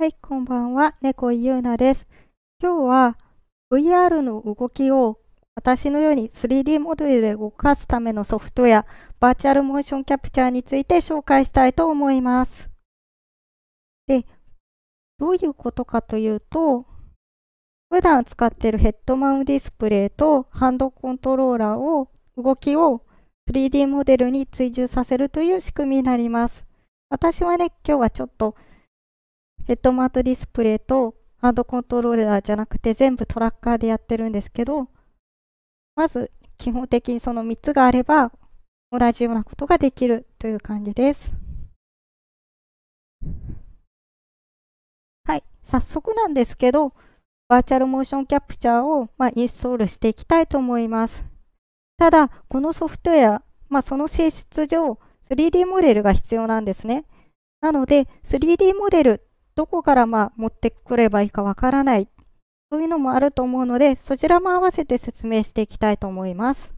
はい、こんばんは。猫ゆうなです。今日は VR の動きを私のように 3D モデルで動かすためのソフトウェア、バーチャルモーションキャプチャーについて紹介したいと思います。で、どういうことかというと、普段使っているヘッドマウンディスプレイとハンドコントローラーを、動きを 3D モデルに追従させるという仕組みになります。私はね、今日はちょっとヘッドマウントディスプレイとハンドコントローラーじゃなくて全部トラッカーでやってるんですけど、まず基本的にその3つがあれば同じようなことができるという感じです。はい、早速なんですけど、バーチャルモーションキャプチャーを、まあ、インストールしていきたいと思います。ただ、このソフトウェア、まあ、その性質上、3D モデルが必要なんですね。なので、3D モデルどこからまあ持ってくればいいかわからない、そういうのもあると思うので、そちらも合わせて説明していきたいと思います。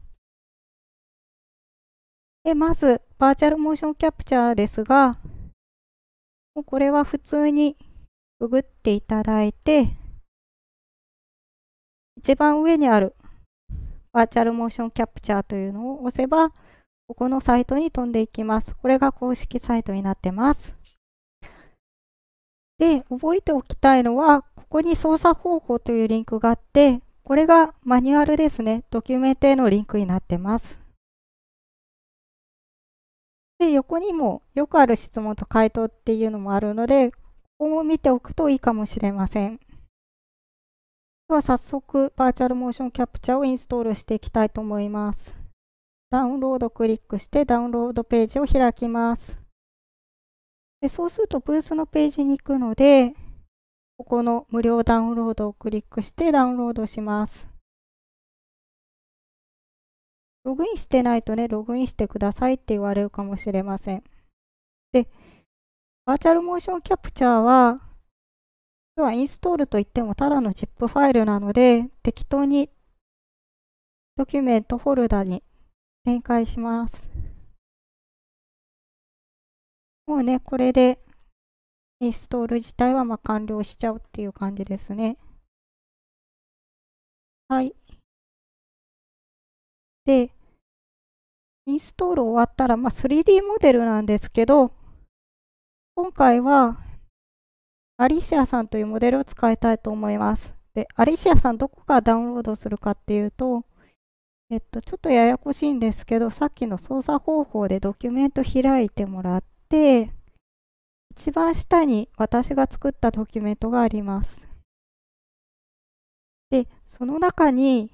でまず、バーチャルモーションキャプチャーですが、もうこれは普通にググっていただいて、一番上にあるバーチャルモーションキャプチャーというのを押せば、ここのサイトに飛んでいきます。これが公式サイトになってます。で、覚えておきたいのは、ここに操作方法というリンクがあって、これがマニュアルですね、ドキュメントへのリンクになってます。で、横にもよくある質問と回答っていうのもあるので、ここも見ておくといいかもしれません。では早速、バーチャルモーションキャプチャーをインストールしていきたいと思います。ダウンロードクリックしてダウンロードページを開きます。でそうするとブースのページに行くので、ここの無料ダウンロードをクリックしてダウンロードします。ログインしてないとね、ログインしてくださいって言われるかもしれません。で、バーチャルモーションキャプチャーは、今はインストールといってもただの ZIP ファイルなので、適当にドキュメントフォルダに展開します。もうね、これでインストール自体はま完了しちゃうっていう感じですね。はい。で、インストール終わったら、まあ、3D モデルなんですけど、今回はアリシアさんというモデルを使いたいと思います。で、アリシアさんどこからダウンロードするかっていうと、えっと、ちょっとややこしいんですけど、さっきの操作方法でドキュメント開いてもらって、一番下に私が作ったドキュメントがあります。で、その中に、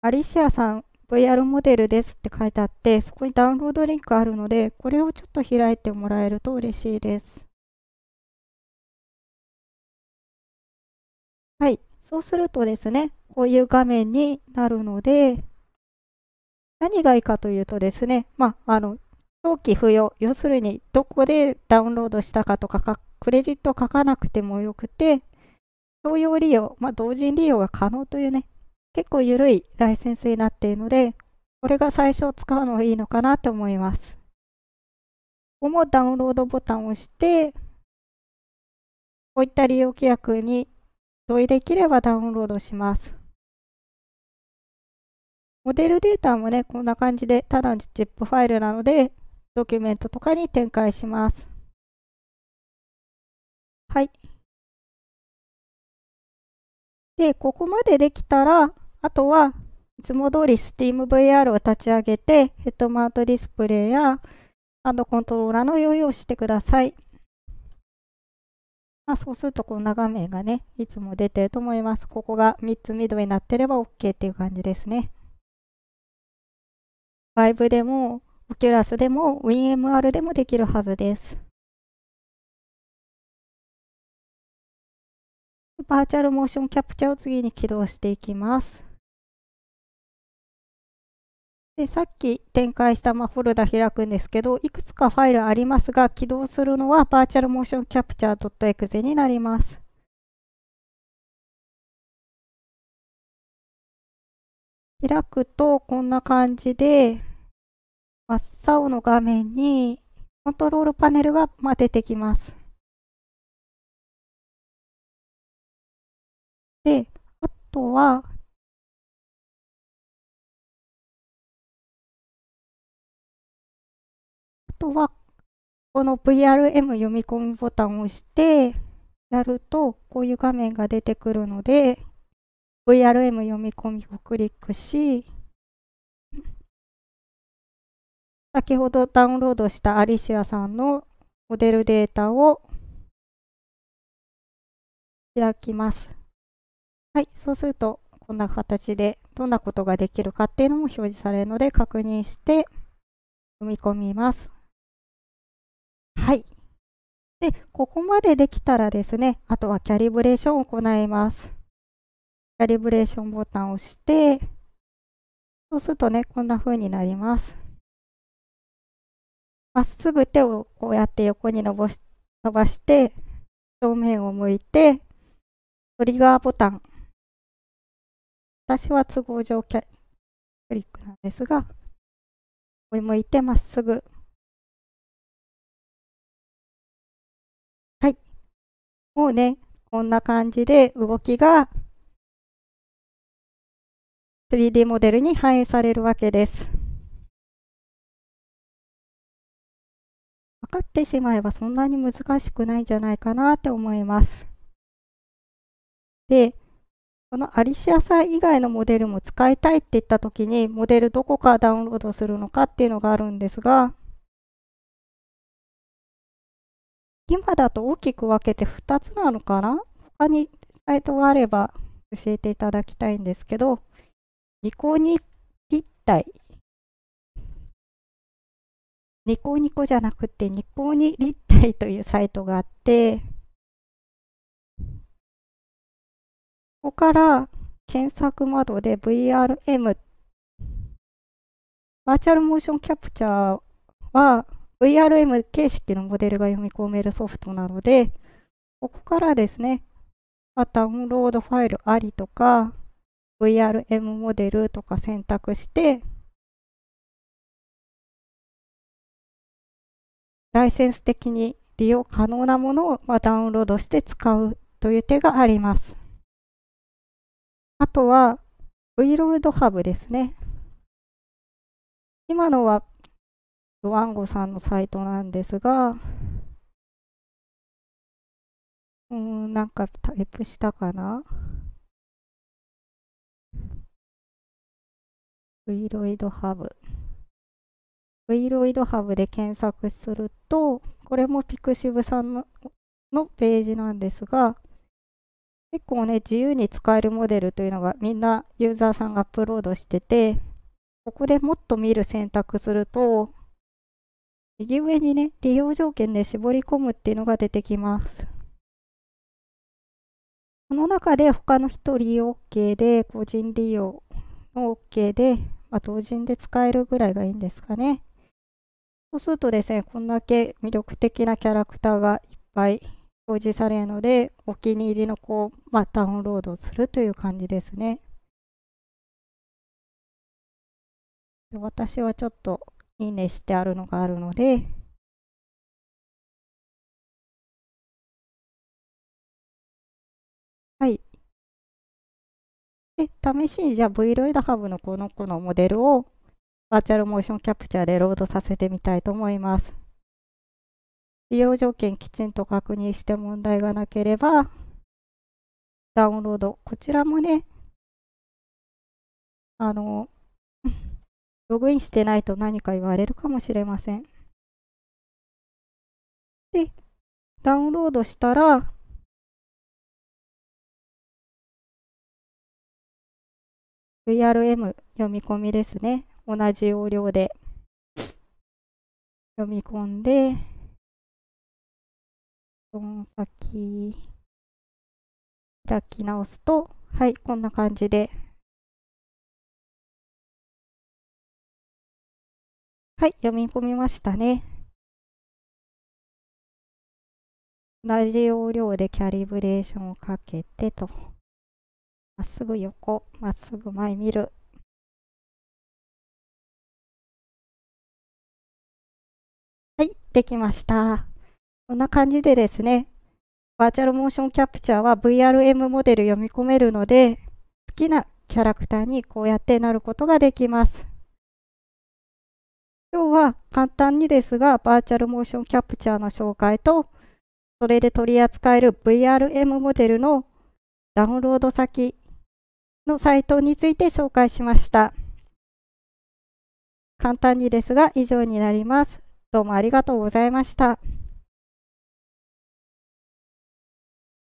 アリシアさん VR モデルですって書いてあって、そこにダウンロードリンクあるので、これをちょっと開いてもらえると嬉しいです。はい。そうするとですね、こういう画面になるので、何がいいかというとですね、まあ、あの、表記不要。要するに、どこでダウンロードしたかとかクレジット書かなくてもよくて、商用利用、まあ、同時利用が可能というね、結構緩いライセンスになっているので、これが最初使うのがいいのかなと思います。ここもダウンロードボタンを押して、こういった利用規約に同意できればダウンロードします。モデルデータもね、こんな感じで、ただの ZIP ファイルなので、ドキュメントとかに展開します。はい。で、ここまでできたら、あとはいつも通り SteamVR を立ち上げて、ヘッドマウントディスプレイやハンドコントローラーの用意をしてください。まあ、そうすると、この画面がね、いつも出てると思います。ここが3つ緑になってれば OK っていう感じですね。外部でも、オキュラスでも WinMR でもできるはずです。バーチャルモーションキャプチャーを次に起動していきます。でさっき展開した、フォルダ開くんですけど、いくつかファイルありますが、起動するのはバーチャルモーションキャプチャー .exe になります。開くとこんな感じで、真っ青の画面にコントロールパネルが出てきます。で、あとは、あとは、この VRM 読み込みボタンを押してやると、こういう画面が出てくるので、VRM 読み込みをクリックし、先ほどダウンロードしたアリシアさんのモデルデータを開きます。はい、そうするとこんな形でどんなことができるかっていうのも表示されるので確認して読み込みます。はい。で、ここまでできたらですね、あとはキャリブレーションを行います。キャリブレーションボタンを押して、そうするとね、こんな風になります。まっすぐ手をこうやって横に伸ばし伸ばして正面を向いてトリガーボタン私は都合上キャクリックなんですが向いてまっすぐはいもうねこんな感じで動きが 3D モデルに反映されるわけです。かってしまえばそんなに難しくないんじゃないかなって思います。で、このアリシアさん以外のモデルも使いたいって言った時に、モデルどこからダウンロードするのかっていうのがあるんですが、今だと大きく分けて2つなのかな他にサイトがあれば教えていただきたいんですけど、リコニピッタイニコニコじゃなくてニコニ立体というサイトがあって、ここから検索窓で VRM、バーチャルモーションキャプチャーは VRM 形式のモデルが読み込めるソフトなので、ここからですね、まあ、ダウンロードファイルありとか、VRM モデルとか選択して、ライセンス的に利用可能なものをダウンロードして使うという手があります。あとは VLoadHub ですね。今のはドワンゴさんのサイトなんですが、うん、なんかタイプしたかな ?VLoadHub。ウイロイドハブで検索すると、これもピクシブさんののページなんですが、結構ね、自由に使えるモデルというのがみんなユーザーさんがアップロードしてて、ここでもっと見る選択すると、右上にね、利用条件で絞り込むっていうのが出てきます。この中で他の人利用 OK で、個人利用の OK で、まあ、同人で使えるぐらいがいいんですかね。そうするとですね、こんだけ魅力的なキャラクターがいっぱい表示されるので、お気に入りのこう、まあ、ダウンロードするという感じですね。私はちょっといいねしてあるのがあるので、はい。で、試しにじゃあ Vloid Hub のこの子のモデルをバーチャルモーションキャプチャーでロードさせてみたいと思います。利用条件きちんと確認して問題がなければ、ダウンロード。こちらもね、あの、ログインしてないと何か言われるかもしれません。で、ダウンロードしたら、VRM 読み込みですね。同じ要領で読み込んで、その先、開き直すと、はい、こんな感じで。はい、読み込みましたね。同じ要領でキャリブレーションをかけてと。まっすぐ横、まっすぐ前見る。できました。こんな感じでですね、バーチャルモーションキャプチャーは VRM モデル読み込めるので、好きなキャラクターにこうやってなることができます。今日は簡単にですが、バーチャルモーションキャプチャーの紹介と、それで取り扱える VRM モデルのダウンロード先のサイトについて紹介しました。簡単にですが以上になります。どうもありがとうございました。